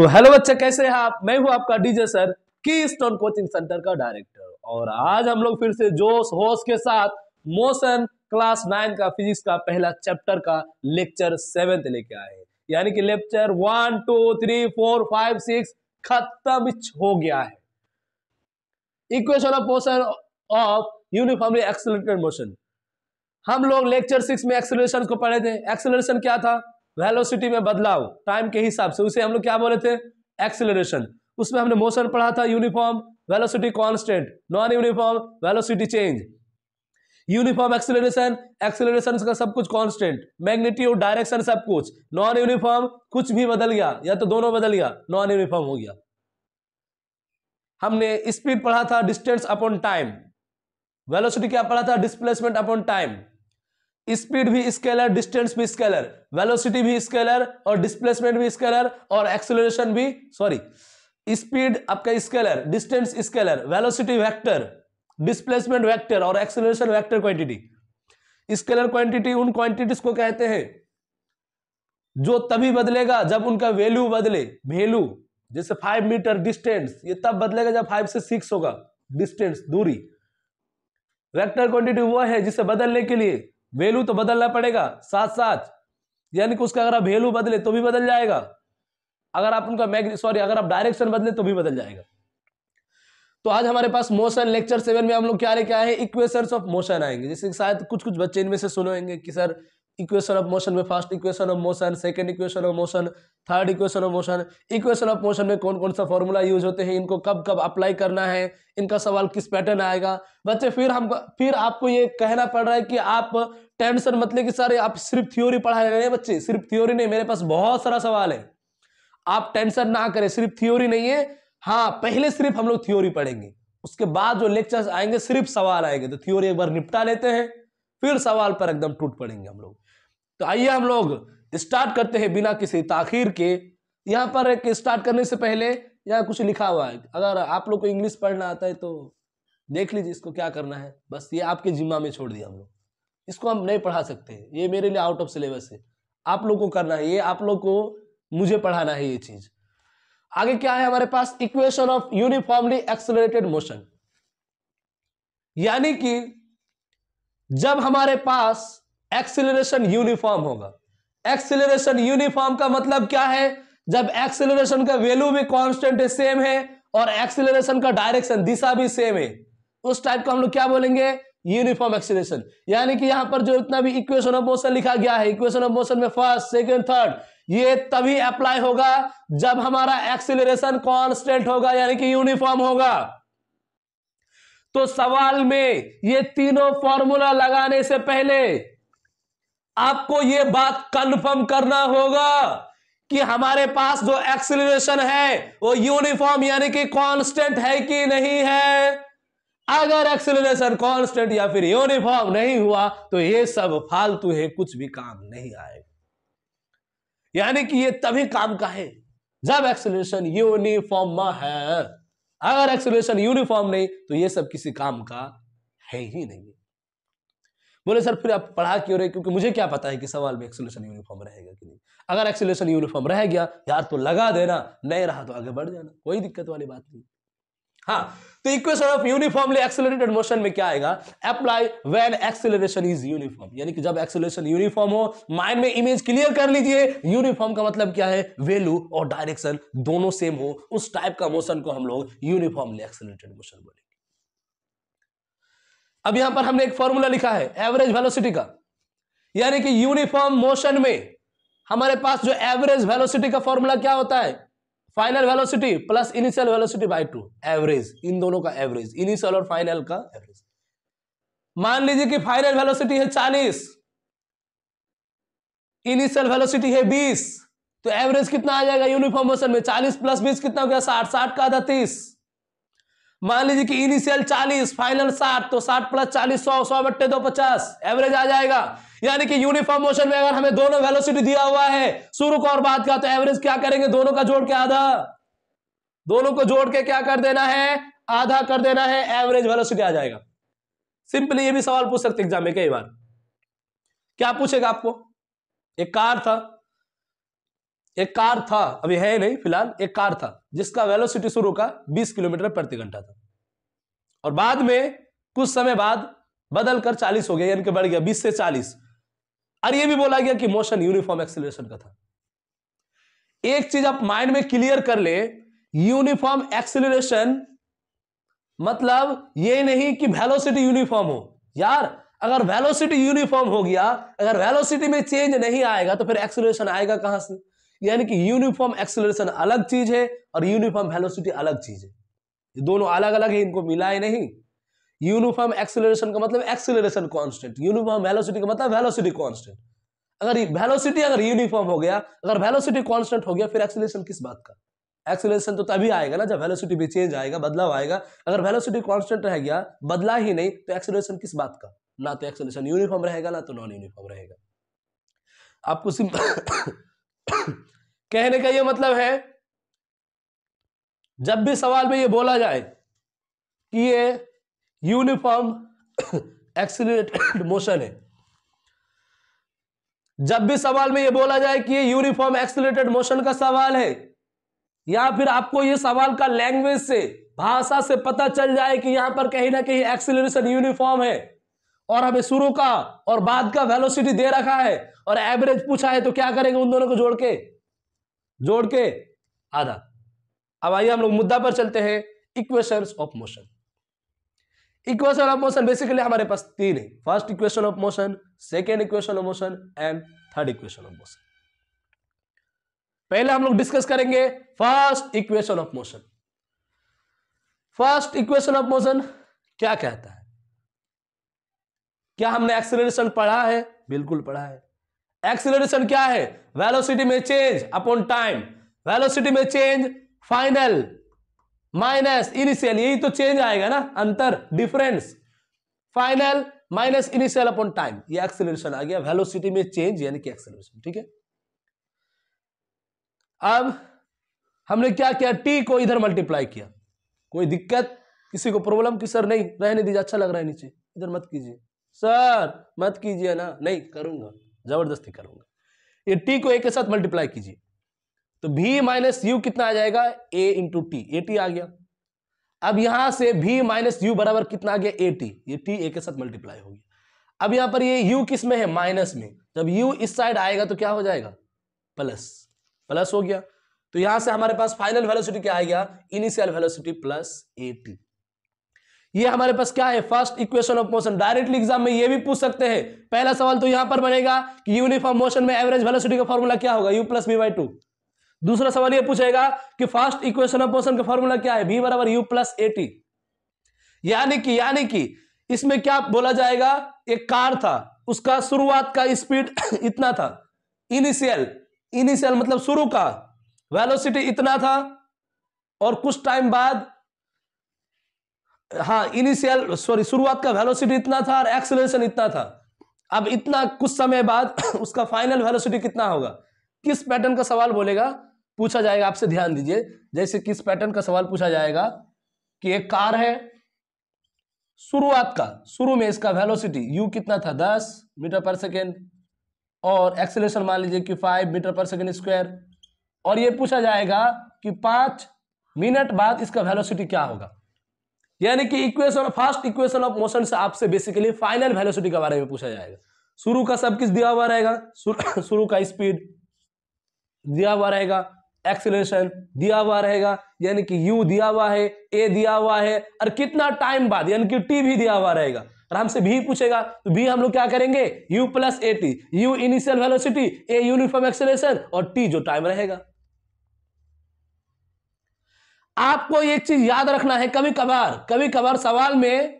तो हेलो बच्चे कैसे हैं आप मैं हूं आपका DJ sir Keystone coaching centre का डायरेक्टर और आज हम लोग फिर से जोश होश के साथ मोशन क्लास नाइन का फिजिक्स का पहला चैप्टर का लेक्चर सेवेंथ लेके आए यानी कि lecture one two three four five six खत्म हो गया है equation of motion of uniformly accelerated motion हम लोग लेक्चर सिक्स में एक्सेलरेशन को पढ़े थे एक्सेलरेशन क्या था वेलोसिटी में बदलाव टाइम के हिसाब से उसे हम लोग क्या बोले थे एक्सिलरेशन उसमें हमने मोशन पढ़ा था uniform velocity constant non uniform velocity change uniform acceleration acceleration का सब कुछ कांस्टेंट मैग्नेट्यूड डायरेक्शन सब कुछ नॉन यूनिफॉर्म कुछ भी बदल गया या तो दोनों बदल गया नॉन यूनिफॉर्म हो गया हमने स्पीड पढ़ा था डिस्टेंस अपॉन टाइम वेलोसिटी क्या पढ़ा था डिस्प्लेसमेंट अपॉन टाइम स्पीड भी स्केलर डिस्टेंस भी स्केलर वेलोसिटी भी स्केलर और डिस्प्लेसमेंट भी स्केलर और एक्सेलरेशन भी सॉरी स्पीड आपका scalar distance scalar velocity vector displacement vector और acceleration vector quantity scalar quantity उन क्वांटिटीज को कहते हैं जो तभी बदलेगा जब उनका वैल्यू बदले वैल्यू जैसे फाइव मीटर डिस्टेंस ये तब बदलेगा जब फाइव से सिक्स होगा डिस्टेंस दूरी वेक्टर क्वांटिटी वो है जिसे बदलने के लिए वैल्यू तो बदलना पड़ेगा साथ साथ यानी कि उसका अगर आप वैल्यू बदले तो भी बदल जाएगा अगर आप उनका मैग सॉरी अगर आप डायरेक्शन बदले तो भी बदल जाएगा तो आज हमारे पास मोशन लेक्चर सेवन में हम लोग क्या लेके आए हैं इक्वेशंस ऑफ मोशन आएंगे जैसे शायद कुछ कुछ बच्चे इनमें से सुनेंगे कि सर इक्वेशन ऑफ मोशन में first equation of motion second equation of motion third equation of motion equation of motion में कौन कौन सा फॉर्मूला यूज होते हैं इनको कब कब अप्लाई करना है इनका सवाल किस पैटर्न आएगा बच्चे फिर हम फिर आपको ये कहना पड़ रहा है कि आप टेंशन मतलब कि सर आप सिर्फ थ्योरी पढ़ा रहे हैं बच्चे सिर्फ थ्योरी नहीं मेरे पास बहुत सारा सवाल है आप टेंशन ना करें सिर्फ थ्योरी नहीं है हाँ पहले सिर्फ हम लोग थ्योरी पढ़ेंगे उसके बाद जो लेक्चर्स आएंगे सिर्फ सवाल आएंगे तो थ्योरी एक बार निपटा लेते हैं फिर सवाल पर एकदम टूट पड़ेंगे हम लोग तो आइए हम लोग स्टार्ट करते हैं बिना किसी ताखिर के यहाँ पर एक स्टार्ट करने से पहले यहाँ कुछ लिखा हुआ है अगर आप लोग को इंग्लिश पढ़ना आता है तो देख लीजिए इसको क्या करना है बस ये आपके जिम्मा में छोड़ दिया हम लोग इसको हम नहीं पढ़ा सकते ये मेरे लिए आउट ऑफ सिलेबस है आप लोग को करना है ये आप लोग को मुझे पढ़ाना है ये चीज़ आगे क्या है हमारे पास equation of uniformly accelerated motion यानी कि जब हमारे पास एक्सिलेशन यूनिफॉर्म होगा एक्सिलेशन यूनिफॉर्म का मतलब क्या है जब एक्सिलेशन का वैल्यू भी कांस्टेंट है सेम है और एक्सिलेशन का डायरेक्शन दिशा भी सेम है उस टाइप का हम लोग क्या बोलेंगे यूनिफॉर्म एक्सिलेशन यानी कि यहां पर जो इतना भी इक्वेशन ऑफ मोशन लिखा गया है इक्वेशन ऑफ मोशन में फर्स्ट सेकेंड थर्ड ये तभी अप्लाई होगा जब हमारा एक्सिलेशन कॉन्स्टेंट होगा यानी कि यूनिफॉर्म होगा तो सवाल में ये तीनों फॉर्मूला लगाने से पहले आपको ये बात कंफर्म करना होगा कि हमारे पास जो एक्सिलेशन है वो यूनिफॉर्म यानी कि कांस्टेंट है कि नहीं है अगर एक्सिलेशन कांस्टेंट या फिर यूनिफॉर्म नहीं हुआ तो ये सब फालतू है कुछ भी काम नहीं आएगा यानी कि ये तभी काम का है जब एक्सिलेशन यूनिफॉर्म है अगर एक्सिलेशन यूनिफॉर्म नहीं तो ये सब किसी काम का है ही नहीं बोले सर फिर आप पढ़ा क्यों रहे क्योंकि मुझे क्या पता है कि सवाल में एक्सीलेशन यूनिफॉर्म रहेगा कि नहीं अगर एक्सीलेशन यूनिफॉर्म रह गया यार तो लगा देना नहीं रहा तो आगे बढ़ जाना कोई दिक्कत वाली बात नहीं हाँ तो equation of uniformly accelerated motion में क्या आएगा apply when acceleration is uniform यानी कि जब एक्सेलरेशन यूनिफॉर्म हो माइंड में इमेज क्लियर कर लीजिए यूनिफॉर्म का मतलब क्या है वेल्यू और डायरेक्शन दोनों सेम हो उस टाइप का मोशन को हम लोग यूनिफॉर्मली एक्सेलरेटेड मोशन बोलेंगे अब यहां पर हमने एक फॉर्मूला लिखा है एवरेज वेलोसिटी का यानी कि यूनिफॉर्म मोशन में हमारे पास जो एवरेज वेलोसिटी का फॉर्मूला क्या होता है final velocity plus initial velocity by two average इन दोनों का एवरेज इनिशियल और फाइनल का एवरेज मान लीजिए कि फाइनल वेलोसिटी है चालीस इनिशियल वेलोसिटी है बीस तो एवरेज कितना आ जाएगा यूनिफॉर्म मोशन में चालीस प्लस बीस कितना हो गया साठ साठ का आधा तीस मान लीजिए कि इनिशियल 40 फाइनल 60 तो 60 प्लस चालीस सौ सौ बट्टे दो पचास एवरेज आ जाएगा यानी कि यूनिफॉर्म मोशन में अगर हमें दोनों वेलोसिटी दिया हुआ है शुरू को और बात का तो एवरेज क्या करेंगे दोनों का जोड़ के आधा दोनों को जोड़ के क्या कर देना है आधा कर देना है एवरेज वेलोसिटी आ जाएगा सिंपली ये भी सवाल पूछ सकते एग्जाम में कई बार क्या पूछेगा आपको एक कार था एक कार था अभी है नहीं फिलहाल एक कार था जिसका वेलोसिटी शुरू का 20 किलोमीटर प्रति घंटा था और बाद में कुछ समय बाद बदलकर 40 चालीस हो गया यानी कि बढ़ गया 20 से चालीस और यह भी बोला गया कि मोशन यूनिफॉर्म एक्सिलेशन का था एक चीज आप माइंड में क्लियर कर ले यूनिफॉर्म एक्सिलेशन मतलब ये नहीं कि वेलोसिटी यूनिफॉर्म हो यार अगर वेलोसिटी यूनिफॉर्म हो गया अगर वेलोसिटी में चेंज नहीं आएगा तो फिर एक्सिलेशन आएगा कहां से यानी कि यूनिफॉर्म एक्सलेशन अलग चीज है और यूनिफॉर्म वेलोसिटी अलग चीज है ये दोनों अलग अलग है इनको मिला मिलाए नहीं यूनिफॉर्म एक्सेलरेशन का मतलब एक्सिलेशन कॉन्स्टेंट यूनिफॉर्म वेलोसिटी का मतलब वेलोसिटी कॉन्स्टेंट अगर वेलोसिटी अगर यूनिफॉर्म हो गया अगर वेलोसिटी कॉन्स्टेंट हो गया फिर एक्सिलेशन किस बात का एक्सिलेशन तो तभी आएगा ना जब वेलोसिटी भी चेंज आएगा बदलाव आएगा अगर वेलोसिटी कॉन्स्टेंट रह गया बदला ही नहीं तो एक्सिलेशन किस बात का ना तो एक्सिलेशन यूनिफॉर्म रहेगा ना तो नॉन यूनिफॉर्म रहेगा आपको सिंपल कहने का यह मतलब है जब भी सवाल में ये बोला जाए कि ये यूनिफॉर्म एक्सीलरेटेड मोशन है जब भी सवाल में ये बोला जाए कि ये यूनिफॉर्म एक्सीलरेटेड मोशन का सवाल है या फिर आपको ये सवाल का लैंग्वेज से भाषा से पता चल जाए कि यहां पर कहीं ना कहीं एक्सीलरेशन यूनिफॉर्म है और हमें शुरू का और बाद का वेलोसिटी दे रखा है और एवरेज पूछा है तो क्या करेंगे उन दोनों को जोड़ के जोड़ के आधा अब आइए हम लोग मुद्दा पर चलते हैं equation of motion equation of motion basically हमारे पास तीन है first equation of motion second equation of motion and third equation of motion पहले हम लोग डिस्कस करेंगे first equation of motion first equation of motion क्या कहता है क्या हमने एक्सिलेशन पढ़ा है बिल्कुल पढ़ा है एक्सिलेशन क्या है वेलोसिटी में चेंज अपॉन टाइम वेलोसिटी में चेंज फाइनल माइनस इनिशियल यही तो चेंज आएगा ना अंतर difference final minus initial upon time ये एक्सिलेशन आ गया वेलोसिटी में चेंज यानी कि एक्सिलेशन ठीक है अब हमने क्या किया टी को इधर मल्टीप्लाई किया कोई दिक्कत किसी को प्रॉब्लम की सर नहीं रहने दीजिए अच्छा लग रहा है नीचे इधर मत कीजिए सर मत कीजिए ना नहीं करूंगा जबरदस्ती करूंगा ये टी को ए के साथ मल्टीप्लाई कीजिए तो भी माइनस यू कितना आ जाएगा a into t a t आ गया अब यहां से भी माइनस यू बराबर कितना आ गया ए टी ये टी ए के साथ मल्टीप्लाई हो गया अब यहां पर ये यू किस में है माइनस में जब यू इस साइड आएगा तो क्या हो जाएगा प्लस प्लस हो गया तो यहां से हमारे पास फाइनल वेलोसिटी क्या आ गया initial velocity plus a t ये हमारे पास क्या है first equation of motion directly exam में ये भी पूछ सकते हैं पहला सवाल तो यहां पर बनेगा कि यूनिफॉर्म मोशन में एवरेज वेलोसिटी का फॉर्मूला क्या होगा u plus v by two दूसरा सवाल ये पूछेगा कि फर्स्ट इक्वेशन ऑफ मोशन का फॉर्मूला क्या है बी बराबर यू प्लस यानी कि यानी कि इसमें क्या बोला जाएगा एक कार था उसका शुरुआत का स्पीड इतना था इनिशियल इनिशियल मतलब शुरू का वेलोसिटी इतना था और कुछ टाइम बाद हाँ इनिशियल सॉरी शुरुआत का वेलोसिटी इतना था और एक्सलेशन इतना था अब इतना कुछ समय बाद उसका फाइनल वेलोसिटी कितना होगा किस पैटर्न का सवाल बोलेगा पूछा जाएगा आपसे ध्यान दीजिए जैसे किस पैटर्न का सवाल पूछा जाएगा कि एक कार है शुरुआत का शुरू में इसका वेलोसिटी यू कितना था दस मीटर पर सेकेंड और एक्सलेशन मान लीजिए कि five metre per second square और ये पूछा जाएगा कि पाँच मिनट बाद इसका वेलोसिटी क्या होगा यानी कि equation first equation of motion से आपसे बेसिकली फाइनल वेलोसिटी के बारे में पूछा जाएगा शुरू का सब कुछ दिया हुआ रहेगा शुरू का स्पीड दिया हुआ रहेगा एक्सीलरेशन दिया हुआ रहेगा यानी कि यू दिया हुआ है ए दिया हुआ है और कितना टाइम बाद यानी कि टी भी दिया हुआ रहेगा और हमसे भी पूछेगा तो भी हम लोग क्या करेंगे u plus a t u initial velocity a uniform acceleration और टी जो टाइम रहेगा आपको एक चीज याद रखना है कभी कभार कभी कभार सवाल में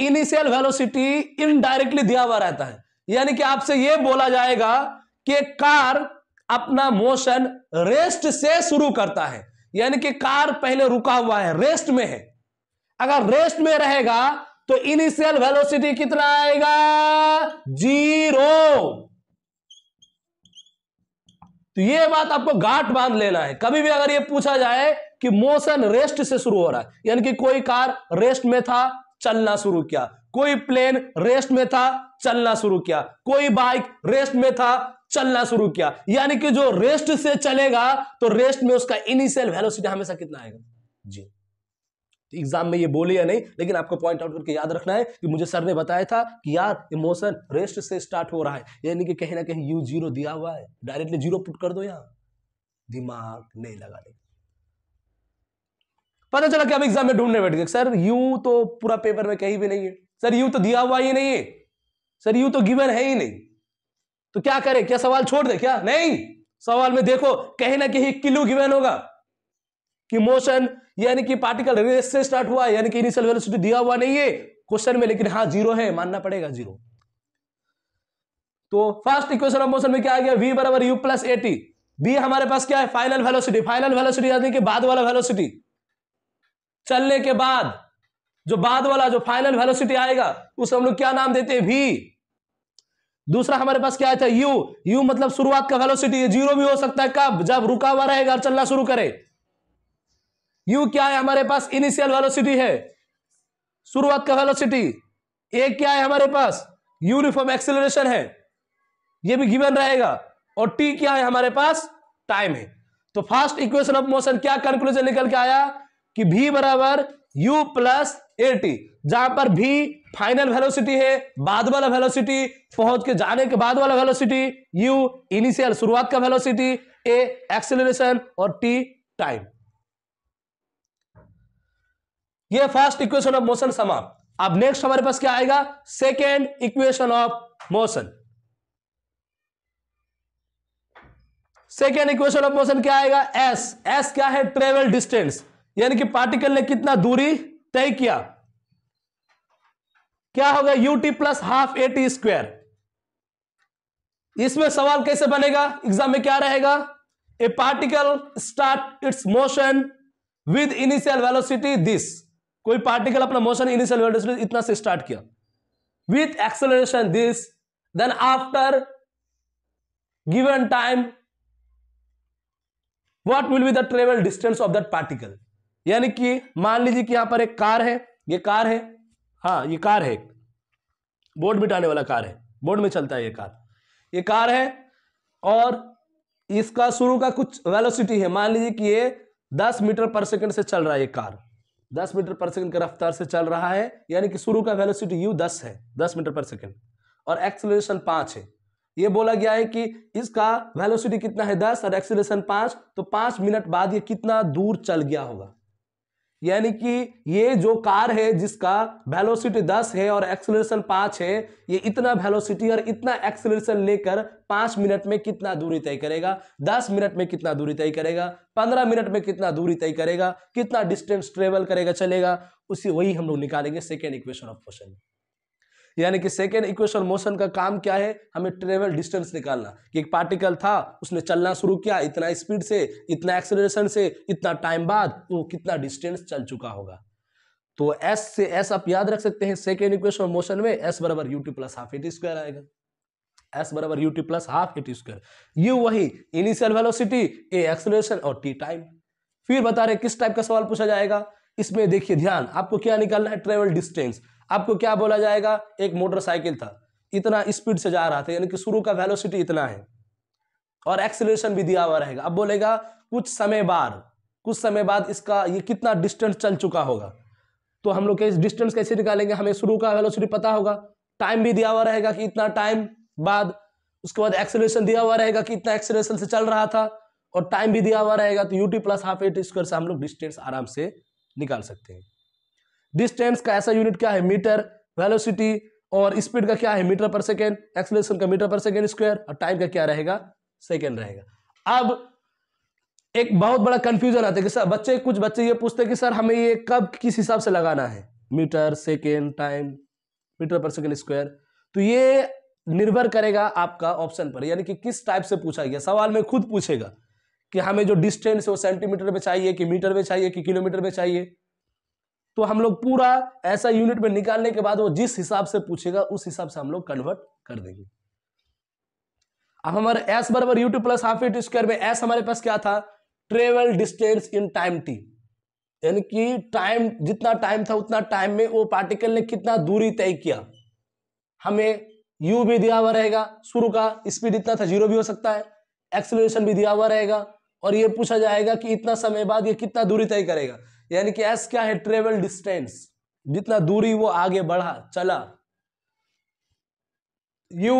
इनिशियल वेलोसिटी इनडायरेक्टली दिया हुआ रहता है यानी कि आपसे यह बोला जाएगा कि कार अपना मोशन रेस्ट से शुरू करता है यानी कि कार पहले रुका हुआ है रेस्ट में है अगर रेस्ट में रहेगा तो इनिशियल वेलोसिटी कितना आएगा जीरो तो ये बात आपको गांठ बांध लेना है कभी भी अगर ये पूछा जाए कि मोशन रेस्ट से शुरू हो रहा है यानी कि कोई कार रेस्ट में था चलना शुरू किया कोई प्लेन रेस्ट में था चलना शुरू किया कोई बाइक रेस्ट में था चलना शुरू किया यानी कि जो रेस्ट से चलेगा तो रेस्ट में उसका इनिशियल वेलोसिटी हमेशा कितना आएगा जी एग्जाम में ये बोले या नहीं लेकिन आपको पॉइंट आउट करके याद रखना है कि मुझे सर ने बताया था कि यार इमोशन रेस्ट से स्टार्ट हो रहा है यानी कि कहीं ना कहीं यू जीरो दिया हुआ है डायरेक्टली जीरो पुट कर दो यहाँ दिमाग नहीं लगाने पता चला कि हम एग्जाम में ढूंढने बैठ गए सर यू तो पूरा पेपर में कहीं भी नहीं है सर यू तो दिया हुआ ही नहीं है सर यू तो गिवन है ही नहीं तो क्या करे क्या सवाल छोड़ दे क्या नहीं सवाल में देखो कहीं ना कहीं क्लू गिवन होगा कि मोशन यानी कि पार्टिकल रेस से स्टार्ट हुआ यानी कि इनिशियल वेलोसिटी दिया हुआ नहीं है क्वेश्चन में लेकिन हाँ जीरो है मानना पड़ेगा जीरो तो फर्स्ट इक्वेशन ऑफ मोशन में क्या आ गया वी बराबर u plus a t v हमारे पास क्या है फाइनल वेलोसिटी फाइनल वेलोसिटी यानी कि बाद वाला वेलोसिटी चलने के बाद जो बाद वाला जो फाइनल वेलोसिटी आएगा उसे हम लोग क्या नाम देते हैं वी दूसरा हमारे पास क्या आया था यू यू मतलब शुरुआत का वेलोसिटी जीरो भी हो सकता है कब जब रुका हुआ रहेगा चलना शुरू करे u क्या है हमारे पास इनिशियल वेलोसिटी है शुरुआत का वेलोसिटी ए क्या है हमारे पास यूनिफॉर्म एक्सेलरेशन है ये भी गिवन रहेगा और टी क्या है हमारे पास टाइम है तो फर्स्ट इक्वेशन ऑफ मोशन क्या कंक्लूजन निकल के आया कि भी बराबर यू प्लस ए टी जहां पर भी फाइनल वेलोसिटी है बाद वाला वेलोसिटी पहुंच के जाने के बाद वाला वेलोसिटी यू इनिशियल शुरुआत का वेलोसिटी ए एक्सेलरेशन और टी टाइम ये फर्स्ट इक्वेशन ऑफ मोशन समाप्त अब नेक्स्ट हमारे पास क्या आएगा second equation of motion second equation of motion क्या आएगा एस एस क्या है ट्रेवल डिस्टेंस यानी कि पार्टिकल ने कितना दूरी तय किया क्या होगा u t plus half a t square इसमें सवाल कैसे बनेगा एग्जाम में क्या रहेगा a particle start its motion with initial velocity this कोई पार्टिकल अपना मोशन इनिशियल वेलोसिटी इतना से स्टार्ट किया with acceleration this then after given time what will be the travel distance of that particle यानी कि मान लीजिए कि यहां पर एक कार है ये कार है हाँ ये कार है बोर्ड मिटाने वाला कार है बोर्ड में चलता है ये कार ये कार है और इसका शुरू का कुछ वेलोसिटी है मान लीजिए कि ये 10 मीटर पर सेकंड से चल रहा है ये कार दस मीटर पर सेकंड की रफ्तार से चल रहा है यानी कि शुरू का वेलोसिटी यू दस है दस मीटर पर सेकंड और एक्सेलरेशन पांच है ये बोला गया है कि इसका वेलोसिटी कितना है दस और एक्सेलरेशन पांच तो पांच मिनट बाद ये कितना दूर चल गया होगा यानी कि ये जो कार है जिसका वेलोसिटी 10 है और एक्सिलेशन 5 है ये इतना वेलोसिटी और इतना एक्सिलेशन लेकर 5 मिनट में कितना दूरी तय करेगा दस मिनट में कितना दूरी तय करेगा पंद्रह मिनट में कितना दूरी तय करेगा कितना डिस्टेंस ट्रेवल करेगा चलेगा उसी वही हम लोग निकालेंगे सेकेंड इक्वेशन ऑफ क्वेश्चन यानी कि सेकेंड इक्वेशन मोशन का काम क्या है हमें ट्रेवल डिस्टेंस निकालना कि एक पार्टिकल था उसने चलना शुरू किया इतना स्पीड से इतना एक्सेलरेशन से इतना टाइम बाद वो तो कितना डिस्टेंस चल चुका होगा तो एस से एस आप याद रख सकते हैं सेकेंड इक्वेशन मोशन में एस बराबर u t plus half t square आएगा एस बराबर u t plus half a t square u वही इनिशियल वेलोसिटी ए एक्सलेशन और टी टाइम फिर बता रहे किस टाइप का सवाल पूछा जाएगा इसमें देखिए ध्यान आपको क्या निकालना है ट्रेवल डिस्टेंस आपको क्या बोला जाएगा एक मोटरसाइकिल था इतना स्पीड से जा रहा था यानी कि शुरू का वेलोसिटी इतना है और एक्सेलरेशन भी दिया हुआ रहेगा अब बोलेगा कुछ समय बाद कुछ समय बाद इसका ये कितना डिस्टेंस चल चुका होगा तो हम लोग इस डिस्टेंस कैसे निकालेंगे हमें शुरू का वेलोसिटी पता होगा टाइम भी दिया हुआ रहेगा कि इतना टाइम बाद उसके बाद एक्सेलरेशन दिया हुआ रहेगा कि इतना एक्सेलरेशन से चल रहा था और टाइम भी दिया हुआ रहेगा तो u t plus half a t square से हम लोग डिस्टेंस आराम से निकाल सकते हैं डिस्टेंस का ऐसा यूनिट क्या है मीटर वेलोसिटी और स्पीड का क्या है मीटर पर सेकेंड एक्सलेशन का मीटर पर सेकेंड स्क्वायर और टाइम का क्या रहेगा सेकेंड रहेगा अब एक बहुत बड़ा कंफ्यूजन आता है कि सर बच्चे कुछ बच्चे ये पूछते हैं कि सर हमें ये कब किस हिसाब से लगाना है metre second time metre per second square तो ये निर्भर करेगा आपका ऑप्शन पर यानी कि किस टाइप से पूछा गया सवाल में खुद पूछेगा कि हमें जो डिस्टेंस है वो सेंटीमीटर में चाहिए कि मीटर में चाहिए कि किलोमीटर में चाहिए तो हम लोग पूरा ऐसा यूनिट में निकालने के बाद वो जिस हिसाब से पूछेगा उस हिसाब से हम लोग कन्वर्ट कर देंगे अब हमारे एस बराबर u t plus half a t square में एस हमारे पास क्या था travel distance in time t यानी कि टाइम जितना टाइम था उतना टाइम में वो पार्टिकल ने कितना दूरी तय किया हमें यू भी दिया हुआ रहेगा शुरू का स्पीड इतना था जीरो भी हो सकता है एक्सलेशन भी दिया हुआ रहेगा और ये पूछा जाएगा कि इतना समय बाद ये कितना दूरी तय करेगा यानी कि एस क्या है ट्रेवल डिस्टेंस जितना दूरी वो आगे बढ़ा चला यू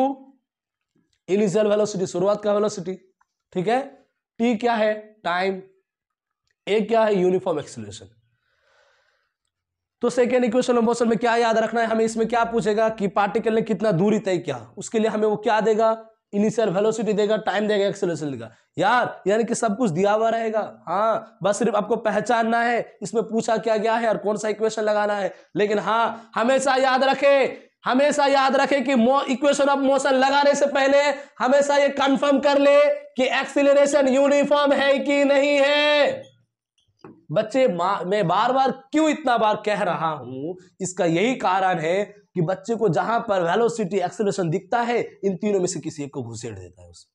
इनिशियल वेलोसिटी शुरुआत का वेलोसिटी ठीक है टी क्या है टाइम ए क्या है यूनिफॉर्म एक्सलेशन तो सेकेंड इक्वेशन ऑफ मोशन में क्या याद रखना है हमें इसमें क्या पूछेगा कि पार्टिकल ने कितना दूरी तय किया उसके लिए हमें वो क्या देगा इनिशियल वेलोसिटी देगा टाइम देगा एक्सेलेशन देगा यार यानी कि सब कुछ दिया हुआ रहेगा हाँ बस सिर्फ आपको पहचानना है इसमें पूछा क्या गया है और कौन सा इक्वेशन लगाना है लेकिन हाँ हमेशा याद रखे हमेशा याद रखें कि इक्वेशन ऑफ मोशन लगाने से पहले हमेशा ये कंफर्म कर ले कि एक्सिलेशन यूनिफॉर्म है कि नहीं है बच्चे मैं बार बार क्यों इतना बार कह रहा हूं इसका यही कारण है कि बच्चे को जहां पर वेलोसिटी एक्सेलेशन दिखता है इन तीनों में से किसी एक को घुसेड़ देता है उसमें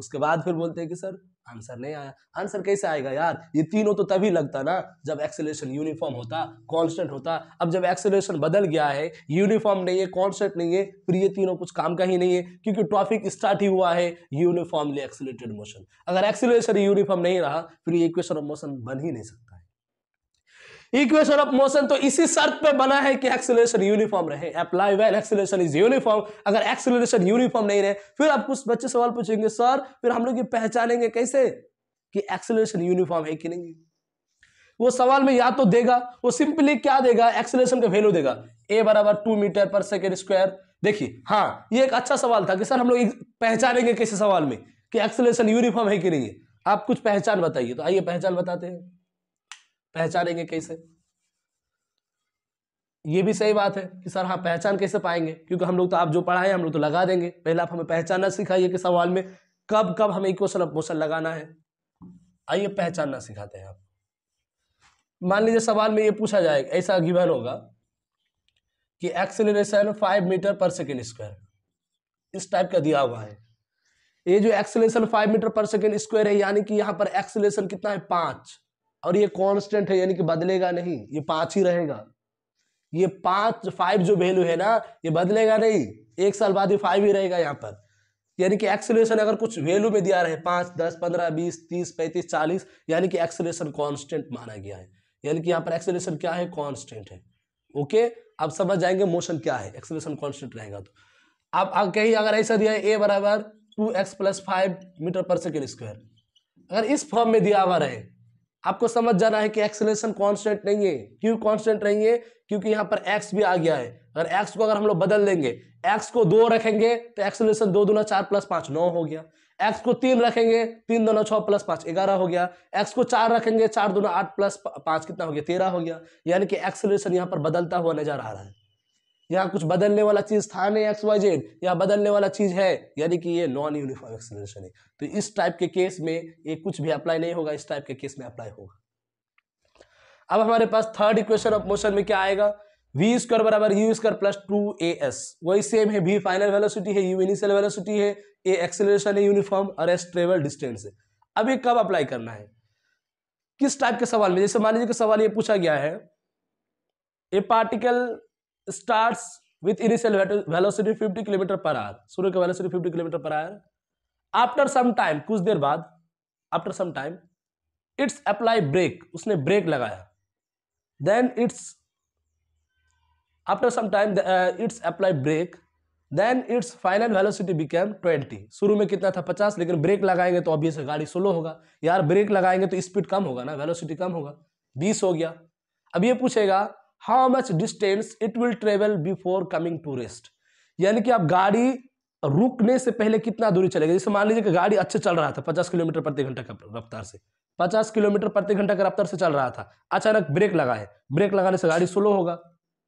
उसके बाद फिर बोलते हैं कि सर आंसर नहीं आया आंसर कैसे आएगा यार ये तीनों तो तभी लगता ना जब एक्सेलेशन यूनिफॉर्म होता कांस्टेंट होता अब जब एक्सेलेशन बदल गया है यूनिफॉर्म नहीं है कांस्टेंट नहीं है फिर ये तीनों कुछ काम का ही नहीं है क्योंकि टॉपिक स्टार्ट ही हुआ है यूनिफॉर्मली एक्सेलेटेड मोशन अगर एक्सेलेशन यूनिफॉर्म नहीं रहा फिर ये इक्वेशन ऑफ मोशन बन ही नहीं सकता है इक्वेशन ऑफ मोशन तो इसी शर्त पे बना है कि एक्सेलरेशन यूनिफॉर्म रहे apply when acceleration is uniform अगर एक्सेलरेशन यूनिफॉर्म नहीं रहे फिर आप कुछ बच्चे सवाल पूछेंगे सर फिर हम लोग ये पहचानेंगे कैसे कि एक्सेलरेशन यूनिफॉर्म है कि नहीं वो सवाल में या तो देगा वो सिंपली क्या देगा एक्सेलरेशन का वैल्यू देगा ए बराबर two metre per second square देखिए हाँ ये एक अच्छा सवाल था कि सर हम लोग पहचानेंगे कैसे सवाल में कि एक्सेलरेशन यूनिफॉर्म है कि नहीं आप कुछ पहचान बताइए तो आइए पहचान बताते हैं पहचानेंगे कैसे ये भी सही बात है कि सर हाँ पहचान कैसे पाएंगे क्योंकि हम लोग तो आप जो पढ़ाए हम लोग तो लगा देंगे पहले आप हमें पहचानना सिखाइए कि सवाल में कब कब हमें इक्वेशन ऑफ मोशन लगाना है आइए पहचानना सिखाते हैं आप मान लीजिए सवाल में ये पूछा जाएगा ऐसा गिवन होगा कि acceleration five metre per second square इस टाइप का दिया हुआ है ये जो acceleration five metre per second square है यानी कि यहाँ पर एक्सेलेशन कितना है पाँच और ये कांस्टेंट है यानी कि बदलेगा नहीं ये पांच ही रहेगा ये पांच फाइव जो वैल्यू है ना ये बदलेगा नहीं एक साल बाद ये फाइव ही रहेगा यहाँ पर यानी कि एक्सेलेशन अगर कुछ वैल्यू में दिया रहे पाँच दस पंद्रह बीस तीस पैंतीस चालीस यानी कि एक्सेलेशन कॉन्स्टेंट माना गया है यानी कि यहाँ पर एक्सेलेशन क्या है कॉन्स्टेंट है ओके अब समझ जाएंगे मोशन क्या है एक्सेलेशन कॉन्स्टेंट रहेगा तो अब कहीं अगर ऐसा दिया है ए बराबर two x plus five metre per second square अगर इस फॉर्म में दिया हुआ रहे आपको समझ जाना है कि एक्सलेशन कांस्टेंट नहीं है क्यों कांस्टेंट नहीं है क्योंकि यहाँ पर एक्स भी आ गया है अगर एक्स को अगर हम लोग बदल देंगे एक्स को दो रखेंगे तो एक्सलेशन दो दूना चार प्लस पांच नौ हो गया एक्स को तीन रखेंगे तीन दोनों छः प्लस पाँच ग्यारह हो गया एक्स को चार रखेंगे चार दोनों आठ प्लस पाँच कितना हो गया तेरह हो गया यानी कि एक्सलेशन यहाँ पर बदलता हुआ नजर आ रहा है यहाँ कुछ बदलने वाला चीज़ था नहीं एक्स वाई जेड यहाँ बदलने वाला चीज़ है यानी कि ये नॉन यूनिफॉर्म एक्सलेशन है तो इस टाइप के केस में ये कुछ भी अप्लाई नहीं होगा इस टाइप के केस में अप्लाई होगा अब हमारे पास थर्ड इक्वेशन ऑफ मोशन में क्या आएगा वी स्क्वायर बराबर u square plus two a s वही सेम है वी फाइनल वेलोसिटी है यू इनिशियल वेलोसिटी है ए एक्सेलरेशन है यूनिफॉर्म और एस ट्रेवल डिस्टेंस है अब ये कब अप्लाई करना है किस टाइप के सवाल में जैसे मान लीजिए कि सवाल ये पूछा गया है a particle starts with initial velocity 50 kilometre per hour सूर्य का velocity 50 kilometre per hour after some time कुछ देर बाद after some time its apply brake उसने ब्रेक लगाया then its after some time its apply brake then its final velocity became 20 शुरू में कितना था 50 लेकिन ब्रेक लगाएंगे तो ऑब्वियस गाड़ी स्लो होगा यार ब्रेक लगाएंगे तो स्पीड कम होगा ना वेलोसिटी कम होगा 20 हो गया अब ये पूछेगा how much distance it will travel before coming to rest यानी कि आप गाड़ी रुकने से पहले कितना दूरी चलेगा जैसे मान लीजिए कि गाड़ी अच्छे चल रहा था पचास किलोमीटर प्रति घंटा का रफ्तार से पचास किलोमीटर प्रति घंटा का रफ्तार से चल रहा था अचानक ब्रेक लगा है ब्रेक लगाने से गाड़ी स्लो होगा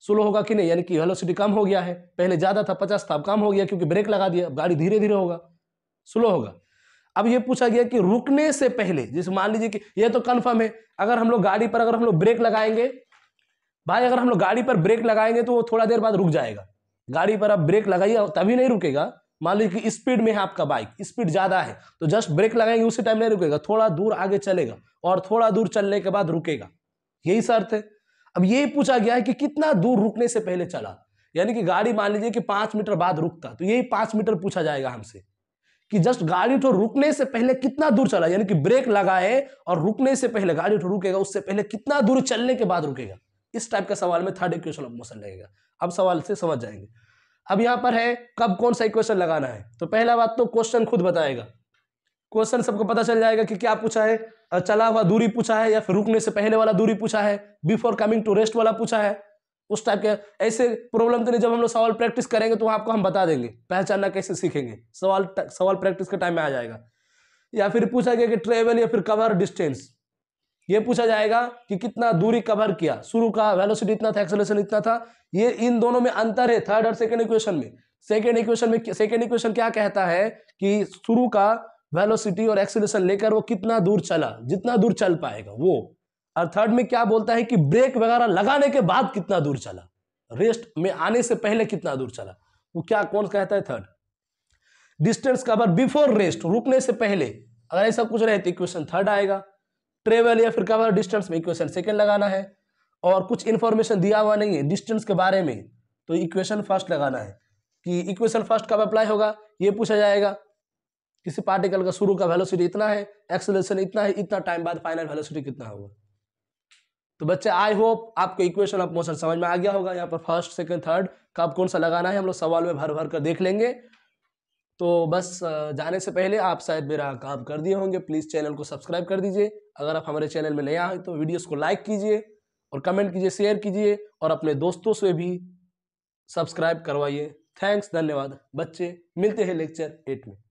स्लो होगा कि नहीं यानी कि वेलोसिटी कम हो गया है पहले ज़्यादा था पचास था अब कम हो गया क्योंकि ब्रेक लगा दिया अब गाड़ी धीरे धीरे होगा स्लो होगा अब ये पूछा गया कि रुकने से पहले जैसे मान लीजिए कि यह तो कन्फर्म है अगर हम लोग गाड़ी पर अगर हम लोग ब्रेक लगाएंगे भाई अगर हम लोग गाड़ी पर ब्रेक लगाएंगे तो वो थोड़ा देर बाद रुक जाएगा गाड़ी पर आप ब्रेक लगाइए तभी नहीं रुकेगा मान लीजिए कि स्पीड में है आपका बाइक स्पीड ज़्यादा है तो जस्ट ब्रेक लगाएंगे उसी टाइम नहीं रुकेगा थोड़ा दूर आगे चलेगा और थोड़ा दूर चलने के बाद रुकेगा यही शर्त है अब ये पूछा गया है कि कितना दूर रुकने से पहले चला यानी कि गाड़ी मान लीजिए कि पाँच मीटर बाद रुकता तो यही पाँच मीटर पूछा जाएगा हमसे कि जस्ट गाड़ी तो रुकने से पहले कितना दूर चला यानी कि ब्रेक लगाए और रुकने से पहले गाड़ी तो रुकेगा उससे पहले कितना दूर चलने के बाद रुकेगा इस टाइप का सवाल में थर्ड इक्वेशन ऑफ मोशन लगेगा अब सवाल से समझ जाएंगे अब यहाँ पर है कब कौन सा इक्वेशन लगाना है तो पहला बात तो क्वेश्चन खुद बताएगा क्वेश्चन सबको पता चल जाएगा कि क्या पूछा है चला हुआ दूरी पूछा है या फिर रुकने से पहले वाला दूरी पूछा है बिफोर कमिंग टू रेस्ट वाला पूछा है उस टाइप के ऐसे प्रॉब्लम तो नहीं जब हम लोग सवाल प्रैक्टिस करेंगे तो आपको हम बता देंगे पहचानना कैसे सीखेंगे सवाल सवाल प्रैक्टिस के टाइम में आ जाएगा या फिर पूछा गया कि ट्रेवल या फिर कवर डिस्टेंस ये पूछा जाएगा कि कितना दूरी कवर किया शुरू का वेलोसिटी इतना था एक्सलेशन इतना था ये इन दोनों में अंतर है थर्ड और सेकेंड इक्वेशन में सेकेंड इक्वेशन में सेकेंड इक्वेशन क्या कहता है कि शुरू का वेलोसिटी और एक्सलेशन लेकर वो कितना दूर चला जितना दूर चल पाएगा वो और थर्ड में क्या बोलता है कि ब्रेक वगैरह लगाने के बाद कितना दूर चला रेस्ट में आने से पहले कितना दूर चला वो क्या कौन कहता है third distance cover before rest रुकने से पहले अगर ऐसा कुछ रहे तो इक्वेशन थर्ड आएगा ट्रेवल या फिर क्या डिस्टेंस में इक्वेशन सेकेंड लगाना है और कुछ इन्फॉर्मेशन दिया हुआ नहीं है डिस्टेंस के बारे में तो इक्वेशन फर्स्ट लगाना है कि इक्वेशन फर्स्ट कब अप्लाई होगा ये पूछा जाएगा किसी पार्टिकल का शुरू का वेलोसिटी इतना है एक्सलेशन इतना है इतना टाइम बाद फाइनल वेलोसिटी कितना होगा तो बच्चे आई होप आपको इक्वेशन ऑफ मोशन समझ में आ गया होगा यहाँ पर फर्स्ट सेकंड थर्ड कब कौन सा लगाना है हम लोग सवाल में भर भर कर देख लेंगे तो बस जाने से पहले आप शायद मेरा काम कर दिए होंगे प्लीज़ चैनल को सब्सक्राइब कर दीजिए अगर आप हमारे चैनल में नया हैं तो वीडियोस को लाइक कीजिए और कमेंट कीजिए शेयर कीजिए और अपने दोस्तों से भी सब्सक्राइब करवाइए थैंक्स धन्यवाद बच्चे मिलते हैं लेक्चर एट में